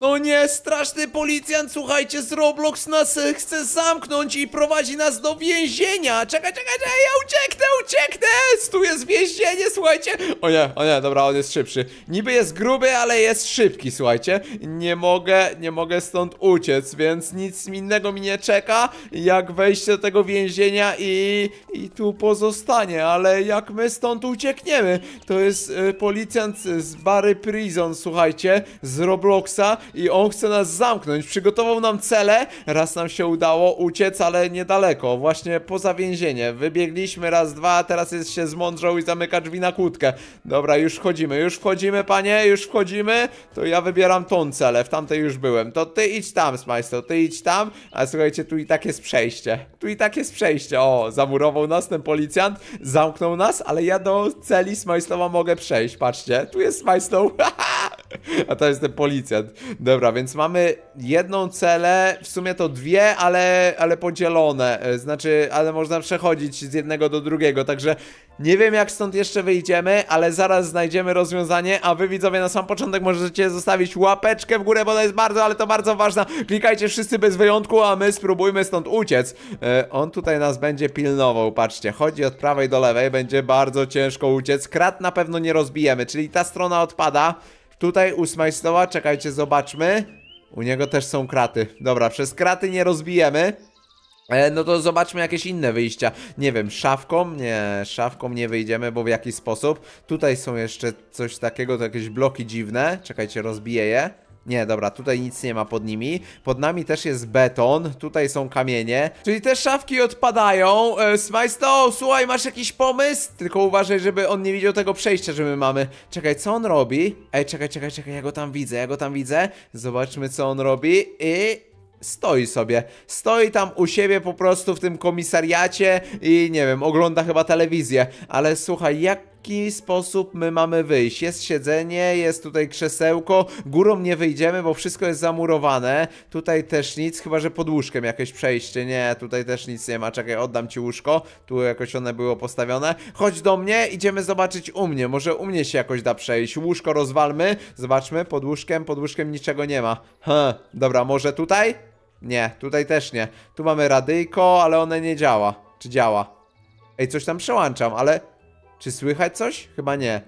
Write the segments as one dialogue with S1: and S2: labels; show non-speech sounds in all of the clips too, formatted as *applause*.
S1: No nie, straszny policjant, słuchajcie, z Roblox nas e, chce zamknąć i prowadzi nas do więzienia. Czekaj, czekaj, czekaj, ja ucieknę, ucieknę! Tu jest więzienie, słuchajcie. O nie, o nie, dobra, on jest szybszy. Niby jest gruby, ale jest szybki, słuchajcie. Nie mogę, nie mogę stąd uciec, więc nic innego mi nie czeka, jak wejście do tego więzienia i, i tu pozostanie. Ale jak my stąd uciekniemy? To jest y, policjant z Barry Prison, słuchajcie, z Robloxa i on chce nas zamknąć. Przygotował nam cele, raz nam się udało uciec, ale niedaleko, właśnie poza więzienie. Wybiegliśmy raz, dwa, teraz jest się zmądrzał i zamyka drzwi na kłódkę. Dobra, już wchodzimy, już wchodzimy, panie, już wchodzimy. To ja wybieram tą celę, w tamtej już byłem. To ty idź tam, Smajsto, ty idź tam. A słuchajcie, tu i tak jest przejście. Tu i tak jest przejście. O, zamurował nas ten policjant, zamknął nas, ale ja do celi Smajstowa mogę przejść, patrzcie. Tu jest Smajstow, haha! *laughs* A to jest ten policjant. Dobra, więc mamy jedną celę, w sumie to dwie, ale, ale podzielone. E, znaczy, ale można przechodzić z jednego do drugiego, także nie wiem jak stąd jeszcze wyjdziemy, ale zaraz znajdziemy rozwiązanie, a wy widzowie na sam początek możecie zostawić łapeczkę w górę, bo to jest bardzo, ale to bardzo ważne. Klikajcie wszyscy bez wyjątku, a my spróbujmy stąd uciec. E, on tutaj nas będzie pilnował, patrzcie. Chodzi od prawej do lewej, będzie bardzo ciężko uciec. Krat na pewno nie rozbijemy, czyli ta strona odpada. Tutaj ósma stoła, czekajcie, zobaczmy. U niego też są kraty. Dobra, przez kraty nie rozbijemy. E, no to zobaczmy jakieś inne wyjścia. Nie wiem, szafką? Nie, szafką nie wyjdziemy, bo w jaki sposób? Tutaj są jeszcze coś takiego, to jakieś bloki dziwne. Czekajcie, rozbiję je. Nie, dobra, tutaj nic nie ma pod nimi. Pod nami też jest beton, tutaj są kamienie. Czyli te szafki odpadają. E, Smajsto, słuchaj, masz jakiś pomysł? Tylko uważaj, żeby on nie widział tego przejścia, że my mamy. Czekaj, co on robi? Ej, czekaj, czekaj, czekaj, ja go tam widzę, ja go tam widzę. Zobaczmy, co on robi i stoi sobie. Stoi tam u siebie po prostu w tym komisariacie i nie wiem, ogląda chyba telewizję. Ale słuchaj, jak jaki sposób my mamy wyjść. Jest siedzenie, jest tutaj krzesełko, górą nie wyjdziemy, bo wszystko jest zamurowane. Tutaj też nic, chyba że pod łóżkiem jakieś przejście. Nie, tutaj też nic nie ma. Czekaj, oddam ci łóżko. Tu jakoś one było postawione. Chodź do mnie, idziemy zobaczyć u mnie. Może u mnie się jakoś da przejść. Łóżko rozwalmy. Zobaczmy, pod łóżkiem, pod łóżkiem niczego nie ma. Hm, Dobra, może tutaj? Nie, tutaj też nie. Tu mamy radyjko, ale one nie działa. Czy działa? Ej, coś tam przełączam, ale... Czy słychać coś? Chyba nie.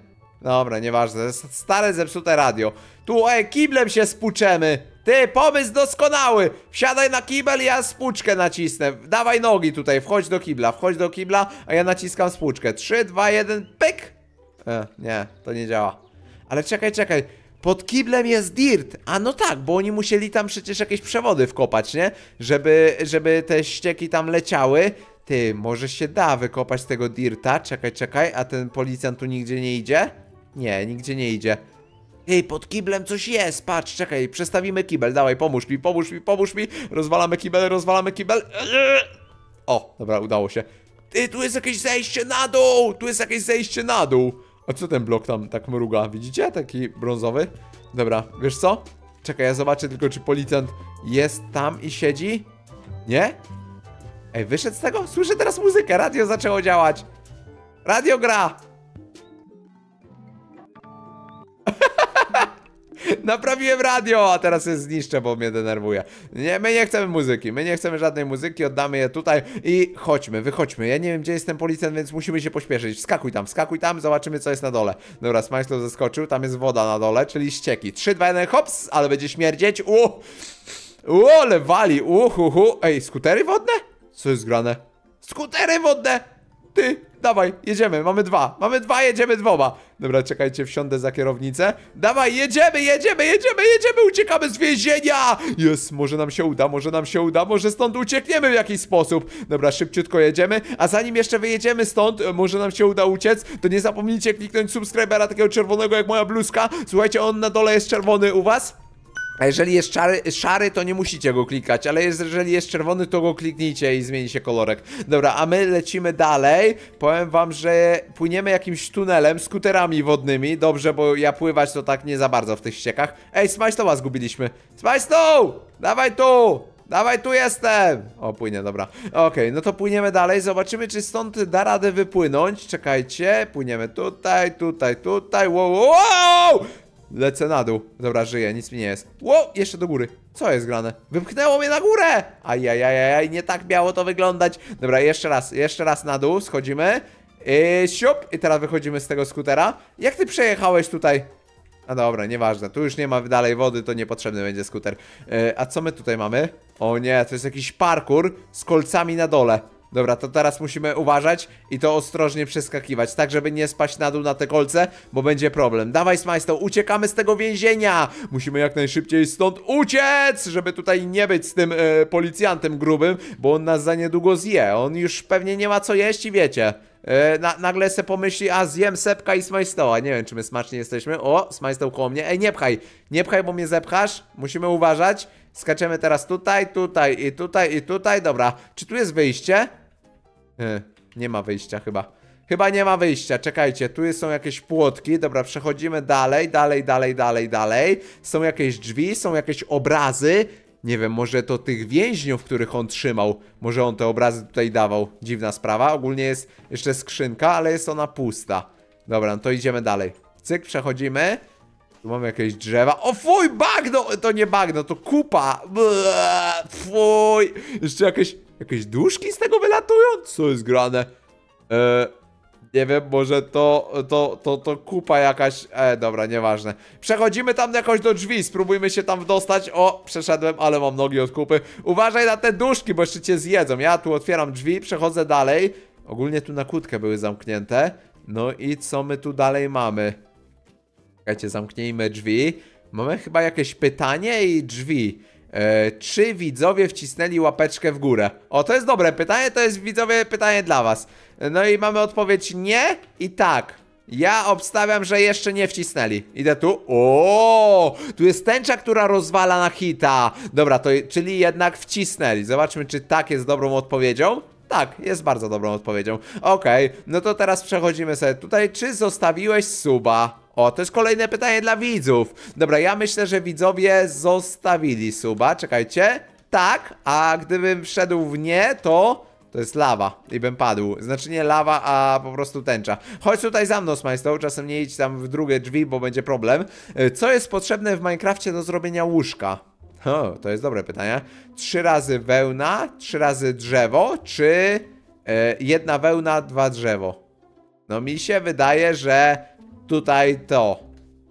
S1: Dobra, nieważne. Stare, zepsute radio. Tu, e, kiblem się spuczemy. Ty, pomysł doskonały. Wsiadaj na kibel, ja spuczkę nacisnę. Dawaj nogi tutaj, wchodź do kibla, wchodź do kibla, a ja naciskam spuczkę. 3, 2, 1, pyk. E, nie, to nie działa. Ale czekaj, czekaj. Pod kiblem jest dirt. A no tak, bo oni musieli tam przecież jakieś przewody wkopać, nie? Żeby, żeby te ścieki tam leciały. Ty, może się da wykopać tego dirta? Czekaj, czekaj, a ten policjant tu nigdzie nie idzie? Nie, nigdzie nie idzie. Ej, pod kiblem coś jest, patrz, czekaj, przestawimy kibel, dawaj, pomóż mi, pomóż mi, pomóż mi, rozwalamy kibel, rozwalamy kibel. O, dobra, udało się. Ty, tu jest jakieś zejście na dół, tu jest jakieś zejście na dół. A co ten blok tam tak mruga, widzicie? Taki brązowy. Dobra, wiesz co? Czekaj, ja zobaczę tylko, czy policjant jest tam i siedzi. Nie? Ej, wyszedł z tego? Słyszę teraz muzykę, radio zaczęło działać. Radio gra. *laughs* Naprawiłem radio, a teraz je zniszczę, bo mnie denerwuje. Nie, my nie chcemy muzyki, my nie chcemy żadnej muzyki, oddamy je tutaj i chodźmy, wychodźmy. Ja nie wiem, gdzie jest ten policjant, więc musimy się pośpieszyć. Wskakuj tam, wskakuj tam, zobaczymy, co jest na dole. Dobra, Smajslow zeskoczył, tam jest woda na dole, czyli ścieki. 3, 2, 1, hops, ale będzie śmierdzieć. Uuu, ale wali, uhuhu. Ej, skutery wodne? Co jest grane? Skutery wodne! Ty, dawaj, jedziemy, mamy dwa Mamy dwa, jedziemy dwoma Dobra, czekajcie, wsiądę za kierownicę Dawaj, jedziemy, jedziemy, jedziemy, jedziemy Uciekamy z więzienia Jest, może nam się uda, może nam się uda Może stąd uciekniemy w jakiś sposób Dobra, szybciutko jedziemy, a zanim jeszcze wyjedziemy stąd Może nam się uda uciec To nie zapomnijcie kliknąć subskrybera takiego czerwonego jak moja bluzka Słuchajcie, on na dole jest czerwony u was a jeżeli jest szary, szary, to nie musicie go klikać, ale jeżeli jest czerwony, to go kliknijcie i zmieni się kolorek. Dobra, a my lecimy dalej. Powiem wam, że płyniemy jakimś tunelem, skuterami wodnymi. Dobrze, bo ja pływać to tak nie za bardzo w tych ściekach. Ej, Smajstowa zgubiliśmy. Smajstow! Dawaj tu! Dawaj, tu jestem! O, płynie, dobra. Okej, okay, no to płyniemy dalej. Zobaczymy, czy stąd da radę wypłynąć. Czekajcie, płyniemy tutaj, tutaj, tutaj. Wow, wow! Lecę na dół. Dobra, żyję, nic mi nie jest. Ło, jeszcze do góry. Co jest grane? Wypchnęło mnie na górę! Ajajajaj, nie tak miało to wyglądać. Dobra, jeszcze raz, jeszcze raz na dół, schodzimy. I siup. I teraz wychodzimy z tego skutera. Jak ty przejechałeś tutaj? A dobra, nieważne, tu już nie ma dalej wody, to niepotrzebny będzie skuter. Yy, a co my tutaj mamy? O nie, to jest jakiś parkour z kolcami na dole. Dobra, to teraz musimy uważać i to ostrożnie przeskakiwać, tak żeby nie spaść na dół na te kolce, bo będzie problem. Dawaj, Smajsto, uciekamy z tego więzienia! Musimy jak najszybciej stąd uciec, żeby tutaj nie być z tym e, policjantem grubym, bo on nas za niedługo zje. On już pewnie nie ma co jeść i wiecie. E, na, nagle se pomyśli, a zjem sepka i smajstoła Nie wiem, czy my smacznie jesteśmy O, smajstoł koło mnie, ej nie pchaj Nie pchaj, bo mnie zepchasz, musimy uważać Skaczemy teraz tutaj, tutaj i tutaj i tutaj Dobra, czy tu jest wyjście? E, nie ma wyjścia chyba. Chyba nie ma wyjścia, czekajcie, tu są jakieś płotki, dobra, przechodzimy dalej, dalej, dalej, dalej, dalej. Są jakieś drzwi, są jakieś obrazy. Nie wiem, może to tych więźniów, których on trzymał, może on te obrazy tutaj dawał. Dziwna sprawa, ogólnie jest jeszcze skrzynka, ale jest ona pusta. Dobra, no to idziemy dalej. Cyk, przechodzimy. Tu mamy jakieś drzewa. O fuj, bagno! To nie bagno, to kupa. Bleh, fuj. Jeszcze jakieś Jakieś duszki z tego wylatują? Co jest grane? Eee, nie wiem, może to, to, to, to kupa jakaś... E, dobra, nieważne. Przechodzimy tam jakoś do drzwi, spróbujmy się tam dostać. O, przeszedłem, ale mam nogi od kupy. Uważaj na te duszki, bo jeszcze cię zjedzą. Ja tu otwieram drzwi, przechodzę dalej. Ogólnie tu na kłódkę były zamknięte. No i co my tu dalej mamy? Czekajcie, zamknijmy drzwi. Mamy chyba jakieś pytanie i drzwi. E, czy widzowie wcisnęli łapeczkę w górę? O, to jest dobre pytanie, to jest widzowie pytanie dla was. No i mamy odpowiedź nie i tak. Ja obstawiam, że jeszcze nie wcisnęli. Idę tu. O, tu jest tęcza, która rozwala na hita. Dobra, to czyli jednak wcisnęli. Zobaczmy, czy tak jest dobrą odpowiedzią. Tak, jest bardzo dobrą odpowiedzią. Okej, okay, no to teraz przechodzimy sobie tutaj. Czy zostawiłeś suba? O, to jest kolejne pytanie dla widzów. Dobra, ja myślę, że widzowie zostawili suba. Czekajcie. Tak, a gdybym wszedł w nie, to... To jest lawa i bym padł. Znaczy nie lawa, a po prostu tęcza. Chodź tutaj za mną, Smajstow. Czasem nie idź tam w drugie drzwi, bo będzie problem. Y, co jest potrzebne w Minecrafcie do zrobienia łóżka? O, to jest dobre pytanie. Trzy razy wełna, trzy razy drzewo, czy e, jedna wełna, dwa drzewo? No mi się wydaje, że tutaj to.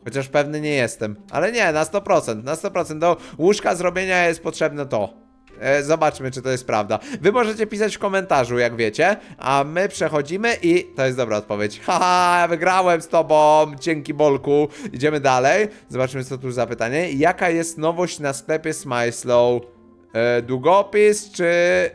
S1: Chociaż pewny nie jestem. Ale nie, na 100%. Na 100% do łóżka zrobienia jest potrzebne to. E, zobaczmy, czy to jest prawda. Wy możecie pisać w komentarzu, jak wiecie, a my przechodzimy i to jest dobra odpowiedź. *laughs* Haha, wygrałem z tobą, dzięki Bolku. Idziemy dalej. Zobaczmy, co tu za pytanie. Jaka jest nowość na sklepie Smyslow? E, długopis czy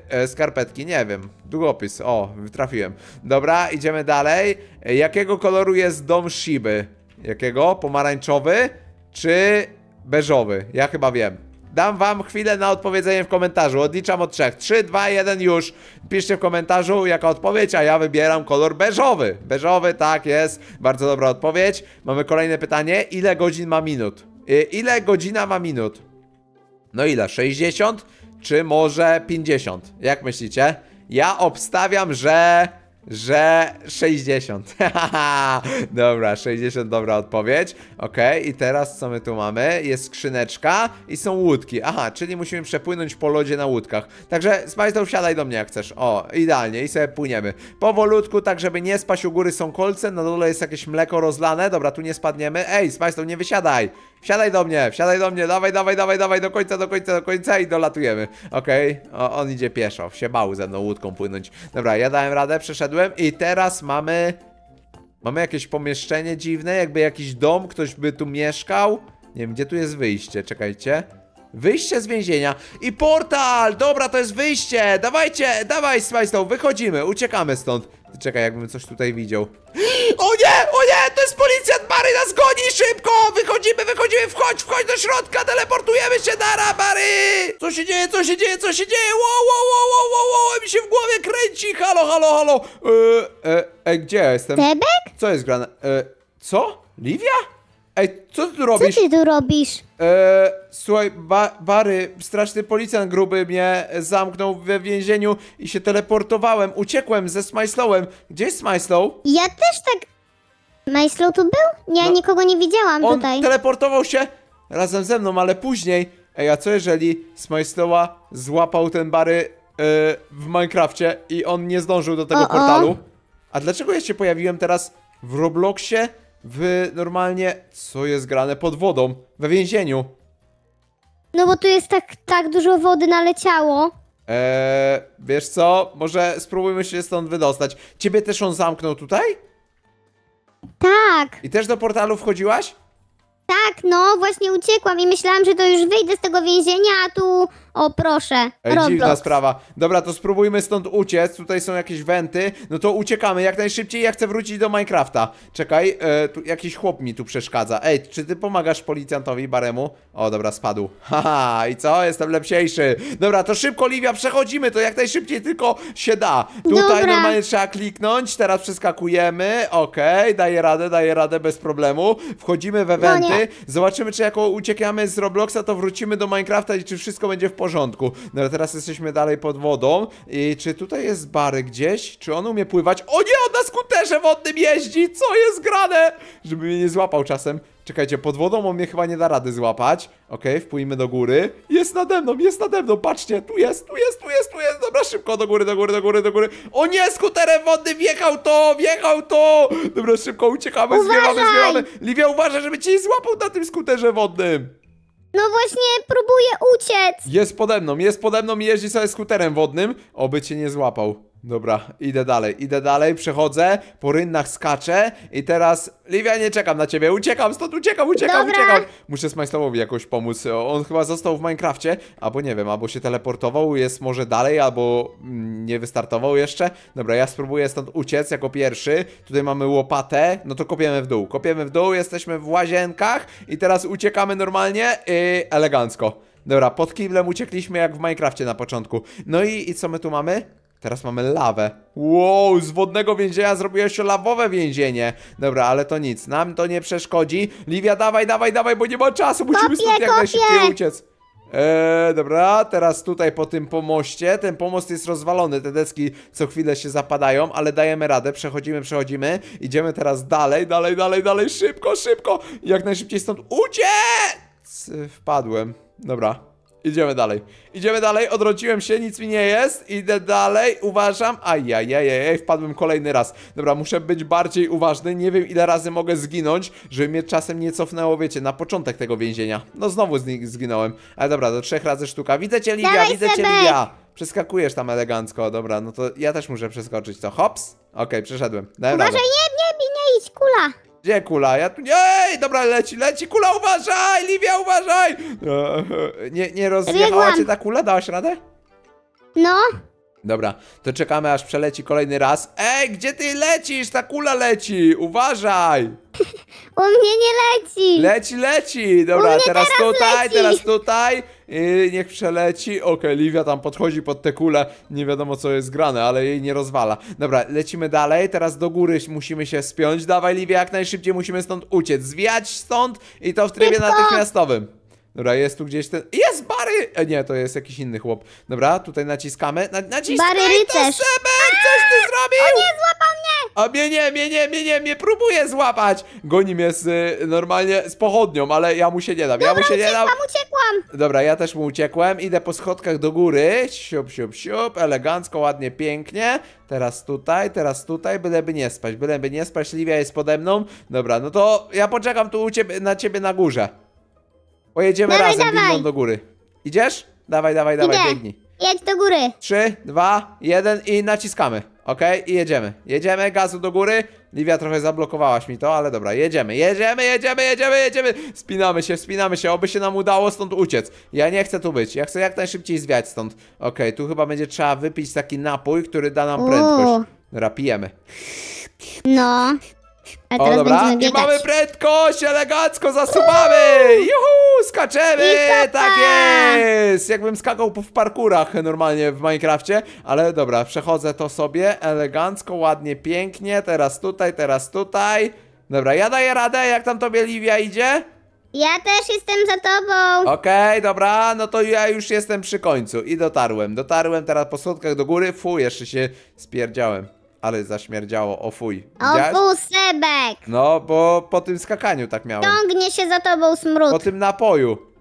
S1: e, skarpetki? Nie wiem. Długopis, o, trafiłem. Dobra, idziemy dalej. E, jakiego koloru jest dom Shiby? Jakiego? Pomarańczowy czy beżowy? Ja chyba wiem. Dam wam chwilę na odpowiedzenie w komentarzu. Odliczam od trzech. 3, 2, 1, już. Piszcie w komentarzu jaka odpowiedź, a ja wybieram kolor beżowy. Beżowy, tak jest. Bardzo dobra odpowiedź. Mamy kolejne pytanie. Ile godzin ma minut? Y, ile godzina ma minut? No ile? 60? Czy może 50? Jak myślicie? Ja obstawiam, że że 60. *laughs* dobra, 60, dobra odpowiedź. Ok, i teraz co my tu mamy? Jest skrzyneczka i są łódki. Aha, czyli musimy przepłynąć po lodzie na łódkach. Także Smajzdow, siadaj do mnie jak chcesz. O, idealnie, i sobie płyniemy. Powolutku, tak żeby nie spaść u góry są kolce, na dole jest jakieś mleko rozlane. Dobra, tu nie spadniemy. Ej, Smajzdow, nie wysiadaj! Wsiadaj do mnie, wsiadaj do mnie, dawaj, dawaj, dawaj, dawaj, do końca, do końca, do końca i dolatujemy. Okej, okay. on idzie pieszo, się bał ze mną łódką płynąć. Dobra, ja dałem radę, przeszedłem i teraz mamy... Mamy jakieś pomieszczenie dziwne, jakby jakiś dom, ktoś by tu mieszkał. Nie wiem, gdzie tu jest wyjście, czekajcie. Wyjście z więzienia i portal! Dobra, to jest wyjście! Dawajcie, dawaj, Smajstow, wychodzimy, uciekamy stąd. Czekaj, jakbym coś tutaj widział. *gasps* O nie, o nie, to jest policjant Mary nas goni, szybko! Wychodzimy, wychodzimy, wchodź, wchodź do środka, teleportujemy się, dara, Mary! Co się dzieje, co się dzieje, co się dzieje? Wow, wow, wow, wow, wow, mi się w głowie kręci, halo, halo, halo! E, e, e, gdzie ja jestem? Tebek? Co jest grane? E, co? Livia? Ej, co ty tu robisz? Co ty tu robisz? Eee, słuchaj, ba Bary, straszny policjant gruby mnie zamknął we więzieniu i się teleportowałem, uciekłem ze Smajslowem. Gdzie jest Smajslow? Ja też tak...
S2: Smajslow tu był? Ja no. nikogo nie widziałam On tutaj.
S1: On teleportował się razem ze mną, ale później... Ej, a co jeżeli Smajslowa złapał ten Bary yy, w Minecrafcie i on nie zdążył do tego o -o. portalu? A dlaczego ja się pojawiłem teraz w Robloxie? w normalnie, co jest grane pod wodą, we więzieniu.
S2: No bo tu jest tak, tak dużo wody naleciało.
S1: Eee, wiesz co, może spróbujmy się stąd wydostać. Ciebie też on zamknął tutaj? Tak. I też do portalu wchodziłaś?
S2: Tak, no właśnie uciekłam i myślałam, że to już wyjdę z tego więzienia, a tu o proszę, Roblox. dziwna
S1: sprawa. Dobra, to spróbujmy stąd uciec. Tutaj są jakieś wenty. No to uciekamy jak najszybciej. Ja chcę wrócić do Minecrafta. Czekaj, e, tu jakiś chłop mi tu przeszkadza. Ej, czy ty pomagasz policjantowi Baremu? O, dobra, spadł. *laughs* Haha, i co? Jestem lepsiejszy. Dobra, to szybko, Livia, przechodzimy. To jak najszybciej tylko się da.
S2: Tutaj dobra. normalnie
S1: trzeba kliknąć. Teraz przeskakujemy. Okej, okay, daję radę, daję radę bez problemu. Wchodzimy we no wenty. No Zobaczymy, czy jako uciekamy z Robloxa, to wrócimy do Minecrafta i czy wszystko będzie w porządku. No ale teraz jesteśmy dalej pod wodą. I czy tutaj jest bar gdzieś? Czy on umie pływać? O nie, on na skuterze wodnym jeździ! Co jest grane? Żeby mnie nie złapał czasem. Czekajcie, pod wodą on mnie chyba nie da rady złapać. Okej, okay, wpójmy do góry. Jest nade mną, jest nade mną, patrzcie, tu jest, tu jest, tu jest, tu jest. Dobra, szybko, do góry, do góry, do góry, do góry. O nie, skuterem wodny wjechał to, wjechał to. Dobra, szybko, uciekamy, zwiewamy, zwiewamy. Livia, uważaj, żeby cię złapał na tym skuterze wodnym.
S2: No właśnie, próbuję uciec.
S1: Jest pode mną, jest pode mną i jeździ sobie skuterem wodnym. Oby cię nie złapał. Dobra, idę dalej, idę dalej, przechodzę, po rynnach skaczę i teraz... Livia, nie czekam na ciebie, uciekam stąd, uciekam, uciekam, Dobra. uciekam! Muszę Smajslowowi jakoś pomóc, e, on chyba został w Minecrafcie, albo nie wiem, albo się teleportował, jest może dalej, albo mm, nie wystartował jeszcze. Dobra, ja spróbuję stąd uciec jako pierwszy, tutaj mamy łopatę, no to kopiemy w dół, kopiemy w dół, jesteśmy w łazienkach i teraz uciekamy normalnie i elegancko. Dobra, pod kiblem uciekliśmy jak w Minecrafcie na początku. No i, i co my tu mamy? Teraz mamy lawę. Wow, z wodnego więzienia zrobiło się lawowe więzienie. Dobra, ale to nic, nam to nie przeszkodzi. Livia, dawaj, dawaj, dawaj, bo nie ma czasu, musimy kopię, stąd jak kopię. najszybciej uciec. Eee, dobra, teraz tutaj po tym pomoście, ten pomost jest rozwalony, te deski co chwilę się zapadają, ale dajemy radę, przechodzimy, przechodzimy, idziemy teraz dalej, dalej, dalej, dalej, szybko, szybko, jak najszybciej stąd uciec! Wpadłem, dobra, idziemy dalej. Idziemy dalej, odrodziłem się, nic mi nie jest. Idę dalej, uważam. Ajajajaj, wpadłem kolejny raz. Dobra, muszę być bardziej uważny. Nie wiem ile razy mogę zginąć, żeby mnie czasem nie cofnęło, wiecie, na początek tego więzienia. No znowu zginąłem. Ale dobra, do trzech razy sztuka. Widzę cię Lidia, Dawaj widzę cię Lidia. Przeskakujesz tam elegancko, dobra, no to ja też muszę przeskoczyć to. Hops! Okej, okay, przeszedłem. Dałem Uważaj, radę. nie, nie, nie idź,
S2: kula!
S1: Gdzie kula? Ja tu nie. Ej, dobra, leci, leci, kula, uważaj! Livia, uważaj! *laughs* Nie, nie rozjechała cię ta kula? Dałaś radę? No. Dobra, to czekamy aż przeleci kolejny raz. Ej, gdzie ty lecisz? Ta kula leci! Uważaj! *laughs*
S2: U mnie nie leci! Leci,
S1: leci! Dobra, teraz, teraz, tutaj, leci. teraz tutaj. niech przeleci. Okej, okay, Livia tam podchodzi pod tę kulę. Nie wiadomo co jest grane, ale jej nie rozwala. Dobra, lecimy dalej. Teraz do góry musimy się spiąć. Dawaj, Livia, jak najszybciej musimy stąd uciec. Zwijać stąd i to w trybie Szybko. natychmiastowym. Dobra, jest tu gdzieś ten... Jest Bary! E, nie, to jest jakiś inny chłop. Dobra, tutaj naciskamy. Na, naciskaj Bary to, rycerz. Coś ty zrobił! O nie, złapał mnie! A mnie nie, mnie nie, mnie nie, mnie próbuje złapać! Goni mnie z, y, normalnie z pochodnią, ale ja mu się nie dam, ja mu się nie dam. uciekłam,
S2: uciekłam!
S1: Dobra, ja też mu uciekłem. Idę po schodkach do góry. Siup, siup, siup. Elegancko, ładnie, pięknie. Teraz tutaj, teraz tutaj, byleby nie spać, byleby nie spać. Livia jest pode mną. Dobra, no to ja poczekam tu u ciebie, na ciebie na górze. Pojedziemy dawaj, razem dawaj. do góry. Idziesz? Dawaj, dawaj, Idę. dawaj, biegnij. Jedź do góry. 3, 2, 1 i naciskamy. Ok, i jedziemy. Jedziemy, gazu do góry. Livia trochę zablokowałaś mi to, ale dobra, jedziemy, jedziemy, jedziemy, jedziemy, jedziemy. Spinamy się, spinamy się, oby się nam udało stąd uciec. Ja nie chcę tu być, ja chcę jak najszybciej zwiać stąd. Ok, tu chyba będzie trzeba wypić taki napój, który da nam prędkość. Dobra, pijemy.
S2: No. A teraz o, dobra. I mamy
S1: prędkość, elegancko zasuwamy! Juhu, skaczemy! Tak, tak jest! Jakbym skakał w parkurach normalnie w Minecrafcie, ale dobra, przechodzę to sobie elegancko, ładnie, pięknie. Teraz tutaj, teraz tutaj. Dobra, ja daję radę, jak tam tobie Livia idzie?
S2: Ja też jestem za tobą.
S1: Okej, dobra, no to ja już jestem przy końcu i dotarłem. Dotarłem teraz po schodkach do góry. Fu, jeszcze się spierdziałem ale zaśmierdziało, o fuj. O
S2: fusybek!
S1: No, bo po tym skakaniu tak miałem.
S2: Ciągnie się za tobą smród.
S1: Po tym napoju.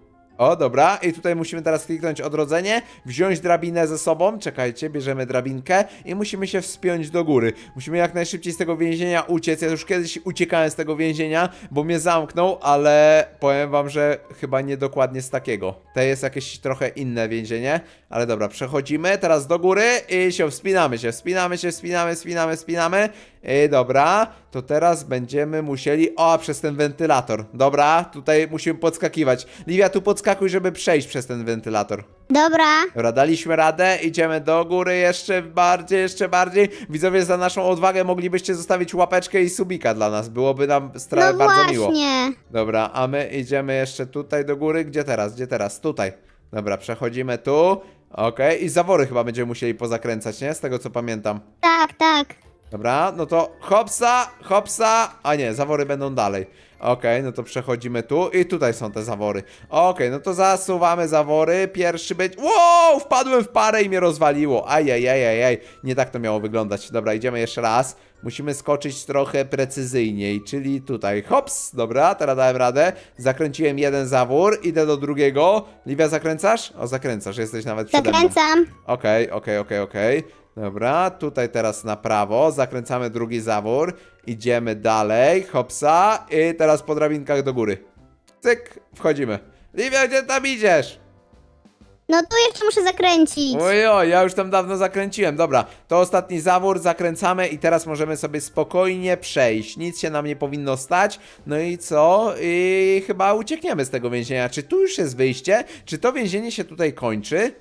S1: O, dobra. I tutaj musimy teraz kliknąć odrodzenie, wziąć drabinę ze sobą. Czekajcie, bierzemy drabinkę i musimy się wspiąć do góry. Musimy jak najszybciej z tego więzienia uciec. Ja już kiedyś uciekałem z tego więzienia, bo mnie zamknął, ale powiem wam, że chyba nie dokładnie z takiego. To jest jakieś trochę inne więzienie, ale dobra, przechodzimy teraz do góry i się wspinamy się, wspinamy się, wspinamy, wspinamy, wspinamy Ej, dobra, to teraz będziemy musieli... O, przez ten wentylator. Dobra, tutaj musimy podskakiwać. Livia, tu podskakuj, żeby przejść przez ten wentylator. Dobra. Dobra, daliśmy radę, idziemy do góry jeszcze bardziej, jeszcze bardziej. Widzowie, za naszą odwagę moglibyście zostawić łapeczkę i subika dla nas. Byłoby nam stra... no bardzo właśnie. miło. Dobra, a my idziemy jeszcze tutaj do góry. Gdzie teraz? Gdzie teraz? Tutaj. Dobra, przechodzimy tu. Okej, okay. i zawory chyba będziemy musieli pozakręcać, nie? Z tego co pamiętam.
S2: Tak, tak.
S1: Dobra, no to hopsa, hopsa A nie, zawory będą dalej Okej, okay, no to przechodzimy tu i tutaj są te zawory Okej, okay, no to zasuwamy zawory Pierwszy będzie... Wow, wpadłem w parę i mnie rozwaliło Ajajajajaj, nie tak to miało wyglądać Dobra, idziemy jeszcze raz Musimy skoczyć trochę precyzyjniej, czyli tutaj, hops, dobra, teraz dałem radę, zakręciłem jeden zawór, idę do drugiego, Livia zakręcasz? O, zakręcasz, jesteś nawet przede Zakręcam. Okej, okej, okej, okej. Dobra, tutaj teraz na prawo, zakręcamy drugi zawór, idziemy dalej, hopsa i teraz po drabinkach do góry. Cyk, wchodzimy. Livia, gdzie tam idziesz?
S2: No tu jeszcze muszę zakręcić.
S1: Ojo, ja już tam dawno zakręciłem. Dobra, to ostatni zawór, zakręcamy i teraz możemy sobie spokojnie przejść. Nic się nam nie powinno stać. No i co? I chyba uciekniemy z tego więzienia. Czy tu już jest wyjście? Czy to więzienie się tutaj kończy?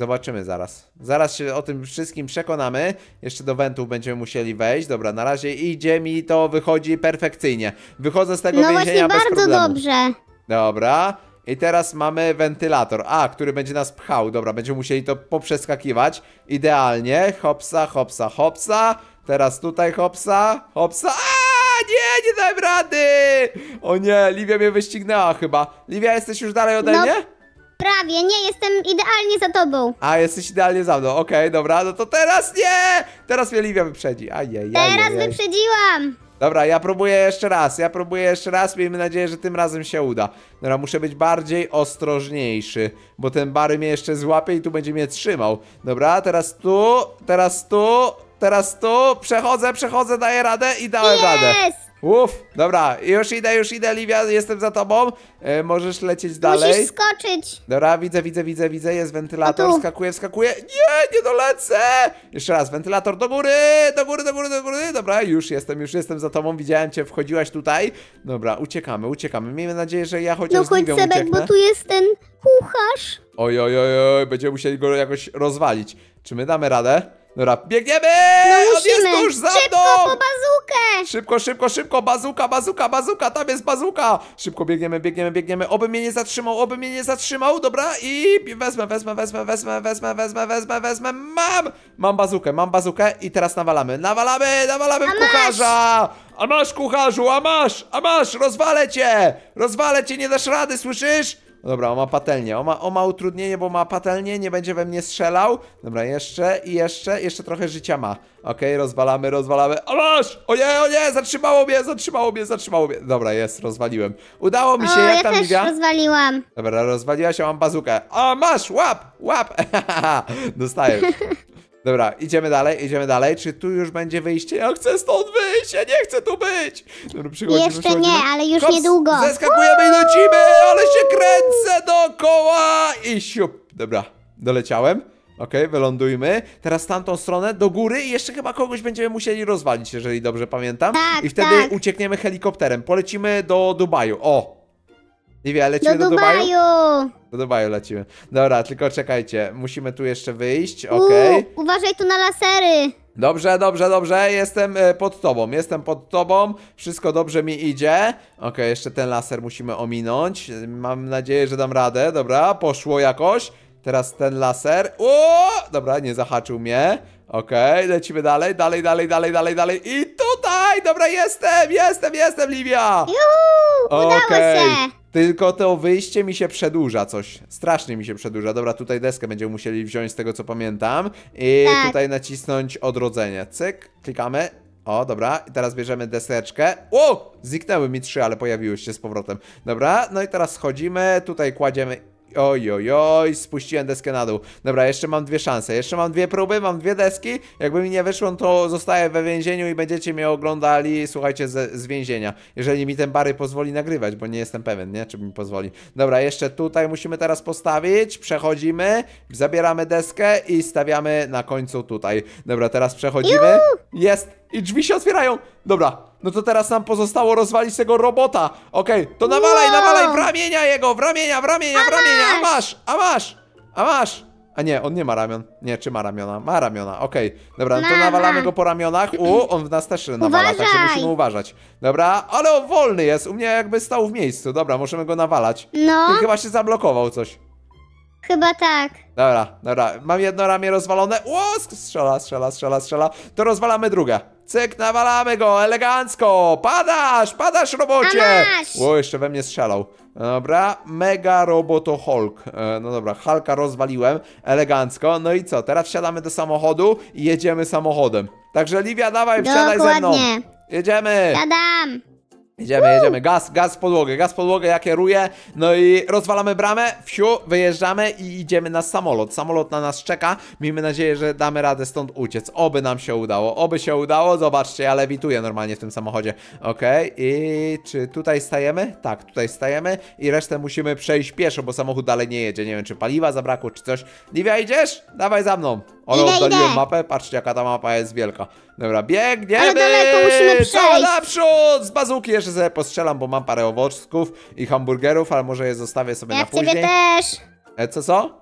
S1: Zobaczymy zaraz. Zaraz się o tym wszystkim przekonamy. Jeszcze do wentów będziemy musieli wejść. Dobra, na razie idzie mi to, wychodzi perfekcyjnie. Wychodzę
S2: z tego no więzienia właśnie bez bardzo problemu. dobrze.
S1: Dobra. I teraz mamy wentylator, a, który będzie nas pchał. Dobra, będziemy musieli to poprzeskakiwać. Idealnie. Hopsa, hopsa, hopsa. Teraz tutaj hopsa, hopsa. A, nie, nie dałem rady! O nie, Livia mnie wyścignęła chyba. Livia, jesteś już dalej ode no. mnie?
S2: Prawie, nie, jestem idealnie za tobą.
S1: A, jesteś idealnie za mną, okej, okay, dobra, no to teraz nie! Teraz mnie Livia wyprzedzi, ajej, Teraz ajej.
S2: wyprzedziłam!
S1: Dobra, ja próbuję jeszcze raz, ja próbuję jeszcze raz, miejmy nadzieję, że tym razem się uda. Dobra, muszę być bardziej ostrożniejszy, bo ten Bary mnie jeszcze złapie i tu będzie mnie trzymał. Dobra, teraz tu, teraz tu, teraz tu, przechodzę, przechodzę, daję radę i dałem yes! radę. Uff, dobra, już idę, już idę, Livia, jestem za tobą. E, możesz lecieć dalej. Musisz
S2: skoczyć.
S1: Dobra, widzę, widzę, widzę, widzę, jest wentylator, skakuję, skakuję. Nie, nie dolecę! Jeszcze raz, wentylator do góry, do góry, do góry, do góry. Dobra, już jestem, już jestem za tobą, widziałem cię, wchodziłaś tutaj. Dobra, uciekamy, uciekamy. Miejmy nadzieję, że ja chociaż No chodź, Sebek, bo tu
S2: jest ten kucharz.
S1: Oj, oj, oj, oj, będziemy musieli go jakoś rozwalić. Czy my damy radę? Dobra, biegniemy!
S2: No On jest tuż za Szybko po bazukę!
S1: Szybko, szybko, szybko, bazuka, bazuka, bazuka, tam jest bazuka! Szybko biegniemy, biegniemy, biegniemy, oby mnie nie zatrzymał, oby mnie nie zatrzymał, dobra, i wezmę, wezmę, wezmę, wezmę, wezmę, wezmę, wezmę, wezmę, mam! Mam bazukę, mam bazukę i teraz nawalamy, nawalamy, nawalamy w kucharza! A masz kucharzu, a masz, a masz, rozwalę cię! Rozwalę cię, nie dasz rady, słyszysz? Dobra, on ma patelnię. On ma, on ma utrudnienie, bo ma patelnię, nie będzie we mnie strzelał. Dobra, jeszcze i jeszcze, jeszcze trochę życia ma. Okej, okay, rozwalamy, rozwalamy. O masz! O nie, o nie, zatrzymało mnie, zatrzymało mnie, zatrzymało mnie. Dobra, jest, rozwaliłem. Udało mi się, o, jak ja tam też Livia?
S2: rozwaliłam.
S1: Dobra, rozwaliłaś, się, mam bazukę. O, masz, łap, łap. *laughs* Dostajesz. *laughs* Dobra, idziemy dalej, idziemy dalej. Czy tu już będzie wyjście? Ja chcę stąd wyjść, ja nie chcę tu być! Dobra, przychodzimy, Jeszcze przychodzimy. nie, no. ale już Kops, niedługo. Zeskakujemy i lecimy, ale się kręcę dookoła! I siup. Dobra, doleciałem. Okej, okay, wylądujmy. Teraz tamtą stronę, do góry i jeszcze chyba kogoś będziemy musieli rozwalić, jeżeli dobrze pamiętam. Tak, I wtedy tak. uciekniemy helikopterem. Polecimy do Dubaju. O, Livia, lecimy do, do Dubaju?
S2: Dubaju?
S1: Do Dubaju lecimy. Dobra, tylko czekajcie. Musimy tu jeszcze wyjść, okej. Okay.
S2: Uważaj tu na lasery.
S1: Dobrze, dobrze, dobrze. Jestem e, pod tobą, jestem pod tobą. Wszystko dobrze mi idzie. Okej, okay, jeszcze ten laser musimy ominąć. Mam nadzieję, że dam radę. Dobra, poszło jakoś. Teraz ten laser. O! Dobra, nie zahaczył mnie. Okej, okay, lecimy dalej, dalej, dalej, dalej, dalej, dalej I tutaj, dobra, jestem, jestem, jestem, Livia
S2: Juhu,
S1: okay. się tylko to wyjście mi się przedłuża coś. Strasznie mi się przedłuża. Dobra, tutaj deskę będziemy musieli wziąć z tego co pamiętam. I tak. tutaj nacisnąć odrodzenie. Cyk, klikamy. O, dobra, i teraz bierzemy deseczkę. O! Zniknęły mi trzy, ale pojawiły się z powrotem. Dobra, no i teraz schodzimy, tutaj kładziemy Oj, oj, oj, spuściłem deskę na dół. Dobra, jeszcze mam dwie szanse. Jeszcze mam dwie próby, mam dwie deski. Jakby mi nie wyszło, no to zostaję we więzieniu i będziecie mnie oglądali, słuchajcie, z, z więzienia. Jeżeli mi ten bary pozwoli nagrywać, bo nie jestem pewien, nie? Czy mi pozwoli. Dobra, jeszcze tutaj musimy teraz postawić. Przechodzimy, zabieramy deskę i stawiamy na końcu tutaj. Dobra, teraz przechodzimy. Jest! I drzwi się otwierają. Dobra, no to teraz nam pozostało rozwalić tego robota. Okej, okay, to nawalaj, wow. nawalaj w ramienia jego, w ramienia, w ramienia, w ramienia. A masz, a masz, a masz. A nie, on nie ma ramion. Nie, czy ma ramiona? Ma ramiona, okej. Okay. Dobra, no to nawalamy go po ramionach. U, on w nas też nawala, tak Uważaj. także musimy uważać. Dobra, ale on wolny jest, u mnie jakby stał w miejscu. Dobra, możemy go nawalać. No. Ty chyba się zablokował coś.
S2: Chyba tak.
S1: Dobra, dobra. Mam jedno ramię rozwalone. Ło, strzela, strzela, strzela, strzela. To rozwalamy drugie. Cyk, nawalamy go, elegancko! Padasz, padasz, robocie! Ło, jeszcze we mnie strzelał. Dobra, Mega Roboto Hulk. E, no dobra, Hulka rozwaliłem, elegancko. No i co, teraz wsiadamy do samochodu i jedziemy samochodem. Także Livia, dawaj, wsiadaj ze mną. Jedziemy! Jadam! Jedziemy, jedziemy. Gaz, gaz w podłogę, gaz w podłogę, ja kieruję. No i rozwalamy bramę, wsiu, wyjeżdżamy i idziemy na samolot. Samolot na nas czeka. Miejmy nadzieję, że damy radę stąd uciec. Oby nam się udało, oby się udało. Zobaczcie, ja lewituję normalnie w tym samochodzie. Okej, okay. i czy tutaj stajemy? Tak, tutaj stajemy i resztę musimy przejść pieszo, bo samochód dalej nie jedzie. Nie wiem, czy paliwa zabrakło, czy coś. Livia, idziesz? Dawaj za mną. Ale idę, mapę, patrzcie jaka ta mapa jest wielka. Dobra, biegniemy! Ale daleko musimy przejść! Z bazuki jeszcze sobie postrzelam, bo mam parę owoców i hamburgerów, ale może je zostawię sobie ja na później. Ja też! E, co, co?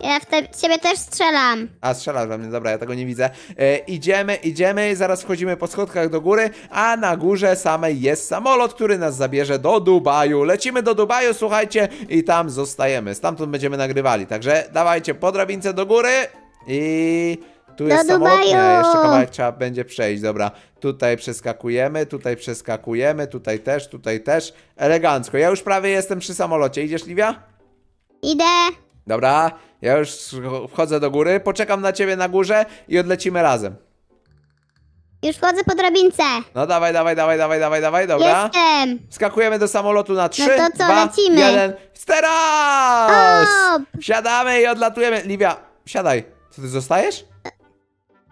S2: Ja w te, ciebie też strzelam.
S1: A, strzelasz we mnie, dobra, ja tego nie widzę. E, idziemy, idziemy, zaraz wchodzimy po schodkach do góry, a na górze samej jest samolot, który nas zabierze do Dubaju. Lecimy do Dubaju, słuchajcie, i tam zostajemy. Stamtąd będziemy nagrywali, także dawajcie po drabince do góry. I tu Do jest Dubaju. samotnie, jeszcze kawałek trzeba będzie przejść, dobra. Tutaj przeskakujemy, tutaj przeskakujemy, tutaj też, tutaj też. Elegancko, ja już prawie jestem przy samolocie. Idziesz, Livia? Idę. Dobra, ja już wchodzę do góry, poczekam na ciebie na górze i odlecimy razem.
S2: Już wchodzę po drabince.
S1: No dawaj, dawaj, dawaj, dawaj, dawaj, dawaj, dobra. Jestem. Skakujemy do samolotu na trzy, no to co, dwa, lecimy. jeden.
S2: Teraz!
S1: Siadamy i odlatujemy. Livia, siadaj. Co ty zostajesz?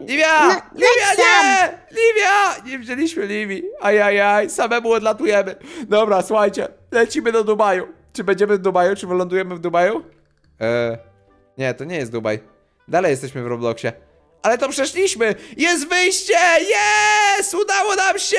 S1: Livia! No, Livia, nie! Livia! Nie wzięliśmy Livi. Ajajaj, samemu odlatujemy. Dobra, słuchajcie, lecimy do Dubaju. Czy będziemy w Dubaju, czy wylądujemy w Dubaju? Eee, nie, to nie jest Dubaj. Dalej jesteśmy w Robloxie ale to przeszliśmy! Jest wyjście! Jest! Udało nam się!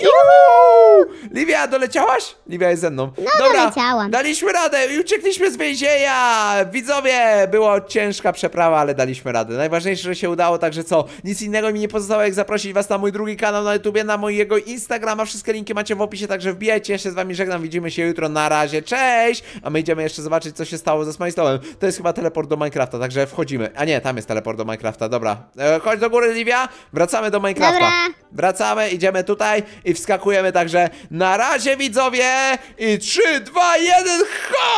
S1: Juhu! Livia, doleciałaś? Livia jest ze mną. No, Dobra, doleciałam. daliśmy radę i uciekliśmy z więzienia! Widzowie, było ciężka przeprawa, ale daliśmy radę. Najważniejsze, że się udało, także co? Nic innego mi nie pozostało, jak zaprosić was na mój drugi kanał na YouTubie, na mojego Instagrama. Wszystkie linki macie w opisie, także wbijajcie. Jeszcze z wami żegnam, widzimy się jutro. Na razie, cześć! A my idziemy jeszcze zobaczyć, co się stało ze Smajstolem. To jest chyba teleport do Minecrafta, także wchodzimy. A nie, tam jest teleport do Minecrafta, dobra. Dobra, e, chodź do góry Livia, wracamy do Minecrafta. Dobra. Wracamy, idziemy tutaj i wskakujemy, także na razie widzowie i 3, 2, 1, ho!